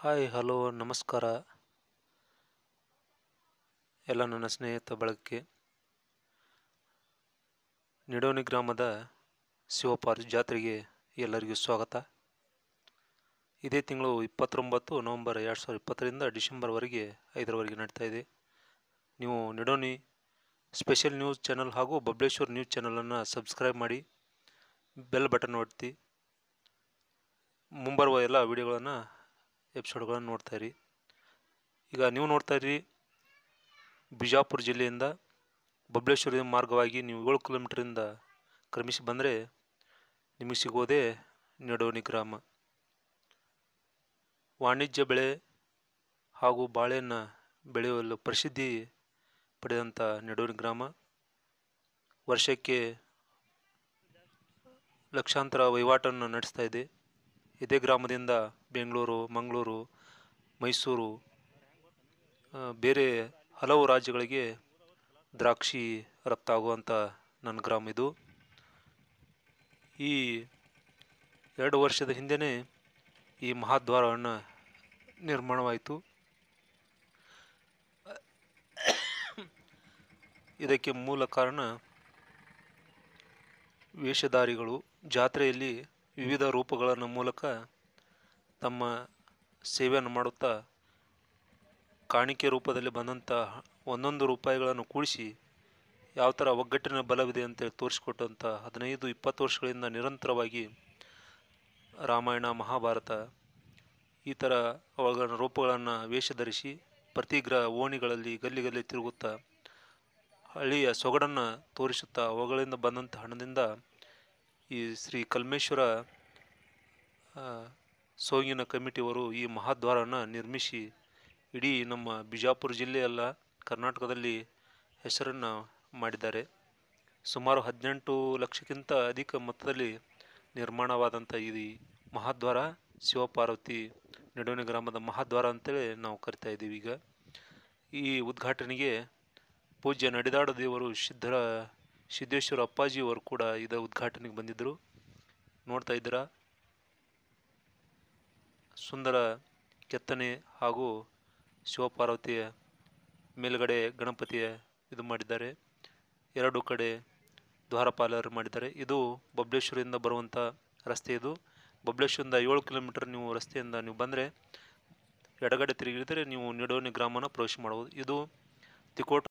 hi hello ನಮಸ್ಕಾರ ಎಲ್ಲ ನನ್ನ ಸ್ನೇಹಿತ ಬಳಕೆ ನಿಡೋನಿ ಗ್ರಾಮದ ಶಿವಪಾರ್ ಜಾತ್ರೆಗೆ ಎಲ್ಲರಿಗೂ ಸ್ವಾಗತ ಇದೇ ತಿಂಗಳು ಇಪ್ಪತ್ತೊಂಬತ್ತು ನವಂಬರ್ ಎರಡು ಸಾವಿರದ ಇಪ್ಪತ್ತರಿಂದ ಡಿಸೆಂಬರ್ವರೆಗೆ ಐದರವರೆಗೆ ನಡೀತಾ ಇದೆ ನೀವು ನಿಡೋನಿ ಸ್ಪೆಷಲ್ ನ್ಯೂಸ್ ಚಾನಲ್ ಹಾಗೂ ಬಬ್ಲೇಶ್ವರ್ ನ್ಯೂಸ್ ಚಾನಲನ್ನು ಸಬ್ಸ್ಕ್ರೈಬ್ ಮಾಡಿ ಬೆಲ್ ಬಟನ್ ಒತ್ತಿ ಮುಂಬರುವ ಎಲ್ಲ ವಿಡಿಯೋಗಳನ್ನು ಎಪಿಸೋಡ್ಗಳನ್ನು ನೋಡ್ತಾಯಿರಿ ಈಗ ನೀವು ನೋಡ್ತಾಯಿರಿ ಬಿಜಾಪುರ ಜಿಲ್ಲೆಯಿಂದ ಬಬ್ಲೇಶ್ವರ ಮಾರ್ಗವಾಗಿ ನೀವು ಏಳು ಕಿಲೋಮೀಟ್ರಿಂದ ಕ್ರಮಿಸಿ ಬಂದರೆ ನಿಮಗೆ ಸಿಗೋದೇ ನೆಡೋನಿ ಗ್ರಾಮ ವಾಣಿಜ್ಯ ಬೆಳೆ ಹಾಗೂ ಬಾಳೆಯನ್ನು ಬೆಳೆಯಲು ಪ್ರಸಿದ್ಧಿ ಪಡೆದಂಥ ನೆಡೋನಿ ಗ್ರಾಮ ವರ್ಷಕ್ಕೆ ಲಕ್ಷಾಂತರ ವಹಿವಾಟನ್ನು ನಡೆಸ್ತಾ ಇದೆ ಇದೇ ಗ್ರಾಮದಿಂದ ಬೆಂಗಳೂರು ಮಂಗಳೂರು ಮೈಸೂರು ಬೇರೆ ಹಲವು ರಾಜ್ಯಗಳಿಗೆ ದ್ರಾಕ್ಷಿ ರಫ್ತಾಗುವಂಥ ನನ್ನ ಗ್ರಾಮ ಇದು ಈ ಎರಡು ವರ್ಷದ ಹಿಂದೆಯೇ ಈ ಮಹಾದ್ವಾರವನ್ನು ನಿರ್ಮಾಣವಾಯಿತು ಇದಕ್ಕೆ ಮೂಲ ಕಾರಣ ವೇಷಧಾರಿಗಳು ಜಾತ್ರೆಯಲ್ಲಿ ವಿವಿಧ ರೂಪಗಳನ್ನು ಮೂಲಕ ತಮ್ಮ ಸೇವೆಯನ್ನು ಮಾಡುತ್ತಾ ಕಾಣಿಕೆ ರೂಪದಲ್ಲಿ ಬಂದಂಥ ಒಂದೊಂದು ರೂಪಾಯಿಗಳನ್ನು ಕೂಡಿಸಿ ಯಾವ ಥರ ಒಗ್ಗಟ್ಟಿನ ಬಲವಿದೆ ಅಂತೇಳಿ ತೋರಿಸಿಕೊಟ್ಟಂಥ ಹದಿನೈದು ಇಪ್ಪತ್ತು ವರ್ಷಗಳಿಂದ ನಿರಂತರವಾಗಿ ರಾಮಾಯಣ ಮಹಾಭಾರತ ಈ ಥರ ಅವುಗಳ ರೂಪಗಳನ್ನು ವೇಷಧರಿಸಿ ಪ್ರತಿ ಗ್ರಹ ಓಣಿಗಳಲ್ಲಿ ಗಲ್ಲಿ ತಿರುಗುತ್ತಾ ಹಳ್ಳಿಯ ಸೊಗಡನ್ನು ತೋರಿಸುತ್ತಾ ಅವುಗಳಿಂದ ಬಂದಂಥ ಹಣದಿಂದ ಈ ಶ್ರೀ ಕಲ್ಮೇಶ್ವರ ಸೋಂಗಿನ ಕಮಿಟಿಯವರು ಈ ಮಹಾದ್ವಾರನ ನಿರ್ಮಿಸಿ ಇಡೀ ನಮ್ಮ ಬಿಜಾಪುರ ಜಿಲ್ಲೆಯಲ್ಲ ಕರ್ನಾಟಕದಲ್ಲಿ ಹೆಸರನ್ನು ಮಾಡಿದ್ದಾರೆ ಸುಮಾರು ಹದಿನೆಂಟು ಲಕ್ಷಕ್ಕಿಂತ ಅಧಿಕ ಮೊತ್ತದಲ್ಲಿ ನಿರ್ಮಾಣವಾದಂಥ ಈ ಮಹಾದ್ವಾರ ಶಿವಪಾರ್ವತಿ ನಡುವಿನ ಗ್ರಾಮದ ಮಹಾದ್ವಾರ ಅಂತೇಳಿ ನಾವು ಕರಿತಾ ಇದ್ದೀವಿ ಈಗ ಈ ಉದ್ಘಾಟನೆಗೆ ಪೂಜ್ಯ ನಡೆದಾಡ ದೇವರು ಸಿದ್ಧರ ಸಿದ್ದೇಶ್ವರ ಅಪ್ಪಾಜಿಯವರು ಕೂಡ ಇದ ಉದ್ಘಾಟನೆಗೆ ಬಂದಿದ್ದರು ನೋಡ್ತಾ ಇದ್ದೀರಾ ಸುಂದರ ಕೆತ್ತನೆ ಹಾಗೂ ಶಿವಪಾರ್ವತಿಯ ಮೇಲುಗಡೆ ಗಣಪತಿಯ ಇದು ಮಾಡಿದ್ದಾರೆ ಎರಡು ಕಡೆ ದ್ವಾರಪಾಲರು ಮಾಡಿದ್ದಾರೆ ಇದು ಬಬ್ಲೇಶ್ವರಿಂದ ಬರುವಂಥ ರಸ್ತೆ ಇದು ಬಬ್ಲೇಶ್ವರಿಂದ ಏಳು ಕಿಲೋಮೀಟರ್ ನೀವು ರಸ್ತೆಯಿಂದ ನೀವು ಬಂದರೆ ಎಡಗಡೆ ತಿರುಗಿದರೆ ನೀವು ನಿಡೋನಿ ಗ್ರಾಮನ ಪ್ರವೇಶ ಮಾಡಬಹುದು ಇದು ತಿಕೋಟ